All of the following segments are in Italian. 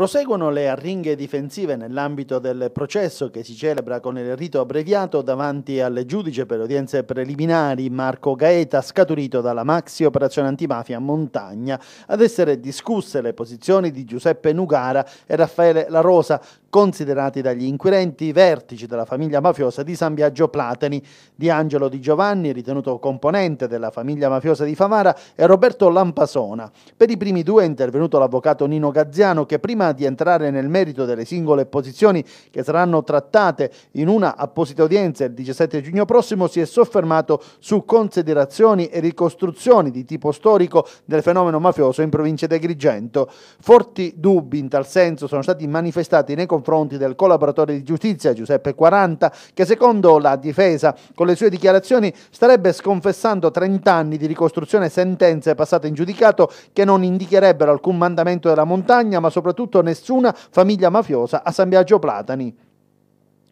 Proseguono le arringhe difensive nell'ambito del processo che si celebra con il rito abbreviato davanti al giudice per udienze preliminari Marco Gaeta, scaturito dalla maxi operazione antimafia Montagna, ad essere discusse le posizioni di Giuseppe Nugara e Raffaele La Rosa, considerati dagli inquirenti i vertici della famiglia mafiosa di San Biagio Plateni, di Angelo Di Giovanni, ritenuto componente della famiglia mafiosa di Favara, e Roberto Lampasona. Per i primi due è intervenuto l'avvocato Nino Gazziano che prima di entrare nel merito delle singole posizioni che saranno trattate in una apposita udienza il 17 giugno prossimo, si è soffermato su considerazioni e ricostruzioni di tipo storico del fenomeno mafioso in provincia di Agrigento. Forti dubbi in tal senso sono stati manifestati nei confronti del collaboratore di giustizia Giuseppe Quaranta, che secondo la difesa, con le sue dichiarazioni, starebbe sconfessando 30 anni di ricostruzione e sentenze passate in giudicato che non indicherebbero alcun mandamento della montagna, ma soprattutto conosciuto nessuna famiglia mafiosa a San Biagio Platani.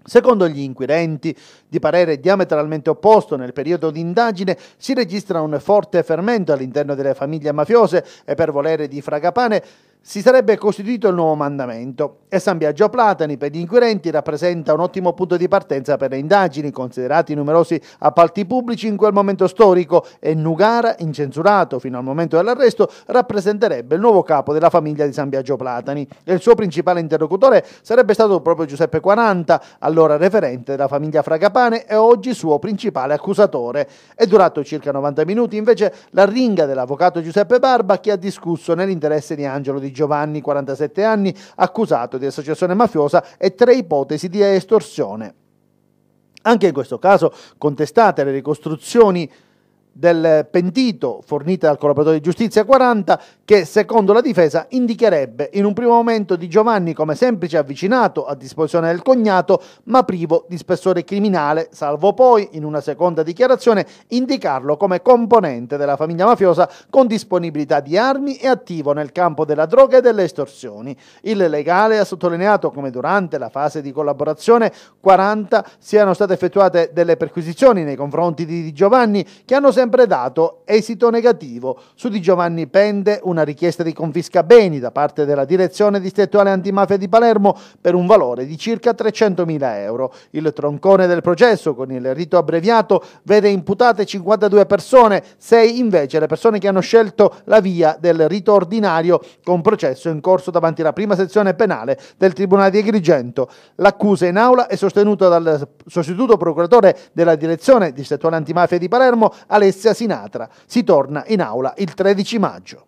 Secondo gli inquirenti, di parere diametralmente opposto nel periodo di indagine, si registra un forte fermento all'interno delle famiglie mafiose e per volere di Fragapane si sarebbe costituito il nuovo mandamento e San Biagio Platani per gli inquirenti rappresenta un ottimo punto di partenza per le indagini, considerati numerosi appalti pubblici in quel momento storico e Nugara, incensurato fino al momento dell'arresto, rappresenterebbe il nuovo capo della famiglia di San Biagio Platani e il suo principale interlocutore sarebbe stato proprio Giuseppe Quaranta, allora referente della famiglia Fragapane e oggi suo principale accusatore. È durato circa 90 minuti invece l'arringa dell'avvocato Giuseppe Barba che ha discusso nell'interesse di Angelo Di Giovanni, 47 anni, accusato di associazione mafiosa e tre ipotesi di estorsione. Anche in questo caso contestate le ricostruzioni del pentito fornite dal collaboratore di giustizia 40 che secondo la difesa indicherebbe in un primo momento di Giovanni come semplice avvicinato a disposizione del cognato ma privo di spessore criminale salvo poi in una seconda dichiarazione indicarlo come componente della famiglia mafiosa con disponibilità di armi e attivo nel campo della droga e delle estorsioni. Il legale ha sottolineato come durante la fase di collaborazione 40 siano state effettuate delle perquisizioni nei confronti di Giovanni che hanno sempre sempre dato esito negativo. Su di Giovanni pende una richiesta di confisca beni da parte della Direzione Distrettuale Antimafia di Palermo per un valore di circa 300.000 euro. Il troncone del processo, con il rito abbreviato, vede imputate 52 persone, 6 invece le persone che hanno scelto la via del rito ordinario con processo in corso davanti alla prima sezione penale del Tribunale di Agrigento. L'accusa in aula è sostenuta dal sostituto procuratore della Direzione Distrettuale Antimafia di Palermo, Alessio Sinatra. Si torna in aula il 13 maggio.